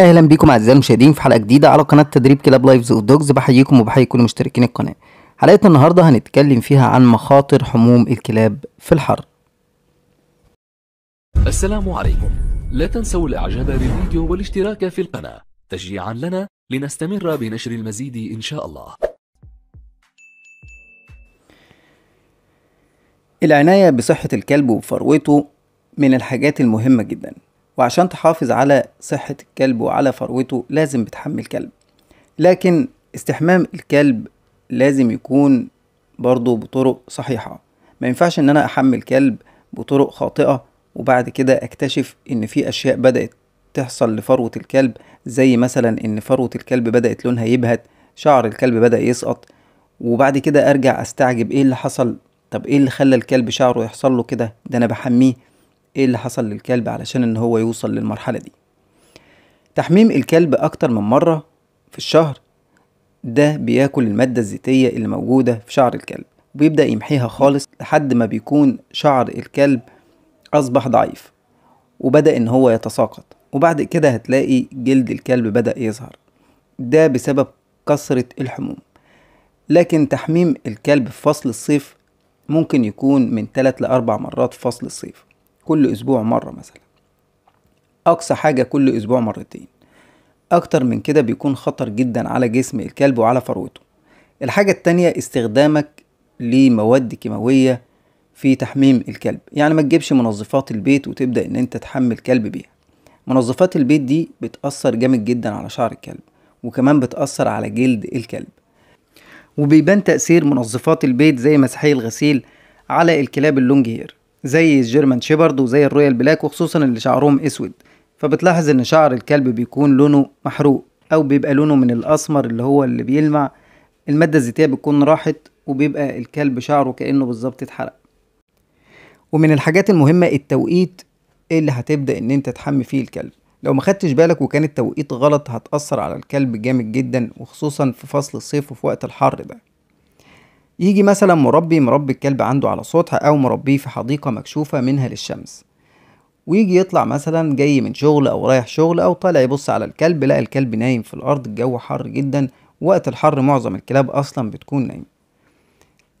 اهلا بيكم اعزائي المشاهدين في حلقه جديده على قناه تدريب كلاب لايفز اوف دوجز بحييكم وبحيي كل مشتركين القناه حلقه النهارده هنتكلم فيها عن مخاطر حموم الكلاب في الحر السلام عليكم لا تنسوا الاعجاب بالفيديو والاشتراك في القناه تشجيعا لنا لنستمر بنشر المزيد ان شاء الله العنايه بصحه الكلب وفروته من الحاجات المهمه جدا وعشان تحافظ على صحة الكلب وعلى فروته لازم بتحمي الكلب لكن استحمام الكلب لازم يكون برضه بطرق صحيحة ما ينفعش ان انا احمي الكلب بطرق خاطئة وبعد كده اكتشف ان في اشياء بدأت تحصل لفروة الكلب زي مثلا ان فروة الكلب بدأت لونها يبهت شعر الكلب بدأ يسقط وبعد كده ارجع استعجب ايه اللي حصل طب ايه اللي خلى الكلب شعره يحصل له كده ده انا بحميه ايه اللي حصل للكلب علشان ان هو يوصل للمرحلة دي تحميم الكلب اكتر من مرة في الشهر ده بياكل المادة الزيتية اللي موجودة في شعر الكلب وبيبدأ يمحيها خالص لحد ما بيكون شعر الكلب أصبح ضعيف وبدأ إن هو يتساقط وبعد كده هتلاقي جلد الكلب بدأ يظهر ده بسبب كثرة الحموم لكن تحميم الكلب في فصل الصيف ممكن يكون من 3 لأربع مرات في فصل الصيف كل أسبوع مرة مثلا أقصى حاجة كل أسبوع مرتين أكتر من كده بيكون خطر جدا على جسم الكلب وعلى فروته الحاجة التانية استخدامك لمواد كيماوية في تحميم الكلب يعني ما تجيبش منظفات البيت وتبدأ إن أنت تحمي الكلب بيها منظفات البيت دي بتأثر جامد جدا على شعر الكلب وكمان بتأثر على جلد الكلب وبيبان تأثير منظفات البيت زي مسحي الغسيل على الكلاب اللونج هير زي الجيرمان شيبرد وزي الرويال بلاك وخصوصا اللي شعرهم اسود فبتلاحظ ان شعر الكلب بيكون لونه محروق او بيبقى لونه من الاسمر اللي هو اللي بيلمع المادة الزيتية بتكون راحت وبيبقى الكلب شعره كأنه بالظبط اتحرق ومن الحاجات المهمة التوقيت اللي هتبدأ ان انت تحمي فيه الكلب لو ما خدتش بالك وكان التوقيت غلط هتأثر على الكلب جامد جدا وخصوصا في فصل الصيف وفي وقت الحر ده يجي مثلا مربي مربي الكلب عنده على سطح أو مربيه في حديقة مكشوفة منها للشمس ويجي يطلع مثلا جاي من شغل أو رايح شغل أو طالع يبص على الكلب لقى الكلب نايم في الأرض الجو حر جدا وقت الحر معظم الكلاب أصلا بتكون نايمة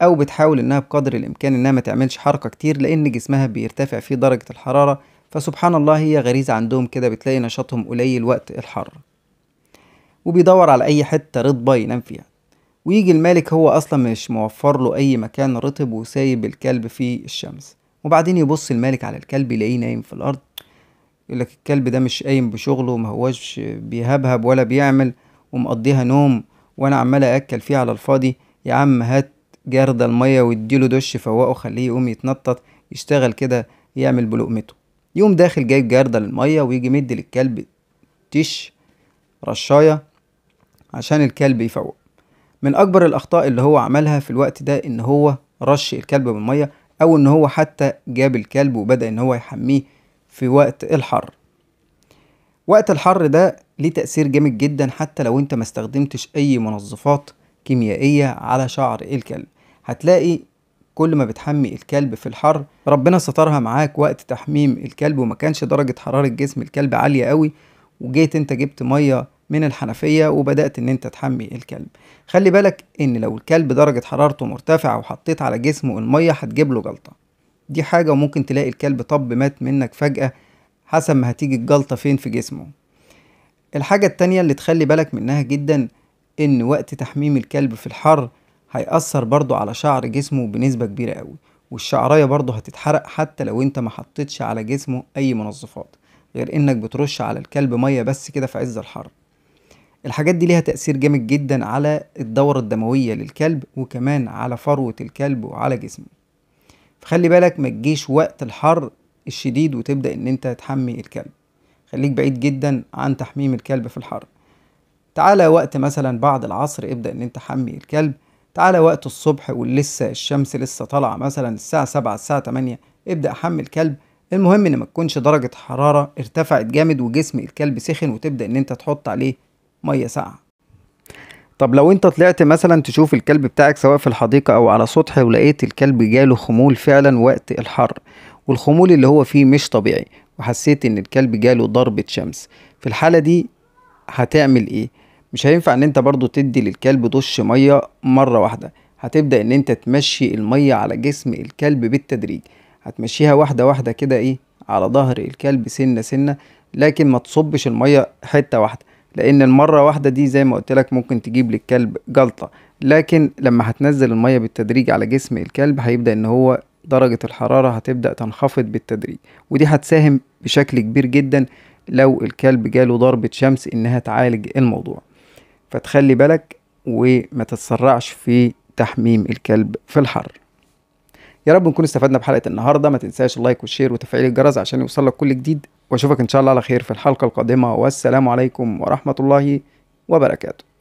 أو بتحاول إنها بقدر الإمكان إنها ما تعملش حركة كتير لأن جسمها بيرتفع فيه درجة الحرارة فسبحان الله هي غريزة عندهم كده بتلاقي نشاطهم قليل وقت الحر وبيدور على أي حتة رطبة ينام فيها ويجي المالك هو أصلا مش موفر له أي مكان رطب وسايب الكلب في الشمس وبعدين يبص المالك على الكلب يلاقيه نايم في الأرض يقول لك الكلب ده مش قايم بشغله ما هوش بيهبهب ولا بيعمل ومقضيها نوم وأنا عمال أأكل فيه على الفاضي يا عم هات جرد المية واديله دش فوقه خليه يقوم يتنطط يشتغل كده يعمل بلقمته يقوم داخل جايب جردة المية ويجي مدي للكلب تش رشاية عشان الكلب يفوق من اكبر الاخطاء اللي هو عملها في الوقت ده ان هو رش الكلب بالميه او ان هو حتى جاب الكلب وبدا ان هو يحميه في وقت الحر وقت الحر ده ليه تأثير جامد جدا حتى لو انت ما استخدمتش اي منظفات كيميائية على شعر الكلب هتلاقي كل ما بتحمي الكلب في الحر ربنا سترها معاك وقت تحميم الكلب وما كانش درجة حرارة جسم الكلب عالية قوي وجيت انت جبت مية من الحنفية وبدأت إن أنت تحمي الكلب خلي بالك إن لو الكلب درجة حرارته مرتفعة وحطيت على جسمه المية هتجيب له جلطة دي حاجة وممكن تلاقي الكلب طب مات منك فجأة حسب ما هتيجي الجلطة فين في جسمه الحاجة التانية اللي تخلي بالك منها جدا إن وقت تحميم الكلب في الحر هيأثر برضه على شعر جسمه بنسبة كبيرة قوي والشعرية برضه هتتحرق حتى لو انت ما حطيتش على جسمه أي منظفات غير إنك بترش على الكلب مية بس كده في عز الحر الحاجات دي ليها تأثير جامد جدا على الدورة الدموية للكلب وكمان على فروة الكلب وعلى جسمه فخلي بالك ما تجيش وقت الحر الشديد وتبدأ ان انت تحمي الكلب خليك بعيد جدا عن تحميم الكلب في الحر تعالى وقت مثلا بعد العصر ابدأ ان انت حمي الكلب تعالى وقت الصبح ولسه الشمس لسه طالعة مثلا الساعة سبعة الساعة تمانية ابدأ حمي الكلب المهم ان ما تكونش درجة حرارة ارتفعت جامد وجسم الكلب سخن وتبدأ ان انت تحط عليه ميه ساقعه طب لو انت طلعت مثلا تشوف الكلب بتاعك سواء في الحديقة او على سطح ولقيت الكلب جاله خمول فعلا وقت الحر والخمول اللي هو فيه مش طبيعي وحسيت ان الكلب جاله ضربة شمس في الحالة دي هتعمل ايه مش هينفع ان انت برضو تدي للكلب دش مية مرة واحدة هتبدأ ان انت تمشي المية على جسم الكلب بالتدريج هتمشيها واحدة واحدة كده ايه على ظهر الكلب سنة سنة لكن ما تصبش المية حتة واحدة لان المره واحده دي زي ما قلت لك ممكن تجيب للكلب جلطه لكن لما هتنزل الميه بالتدريج على جسم الكلب هيبدا ان هو درجه الحراره هتبدا تنخفض بالتدريج ودي هتساهم بشكل كبير جدا لو الكلب جاله ضربه شمس انها تعالج الموضوع فتخلي بالك وما تتسرعش في تحميم الكلب في الحر يا رب نكون استفدنا بحلقه النهارده ما تنساش اللايك والشير وتفعيل الجرس عشان يوصلك كل جديد واشوفك ان شاء الله على خير في الحلقه القادمه والسلام عليكم ورحمه الله وبركاته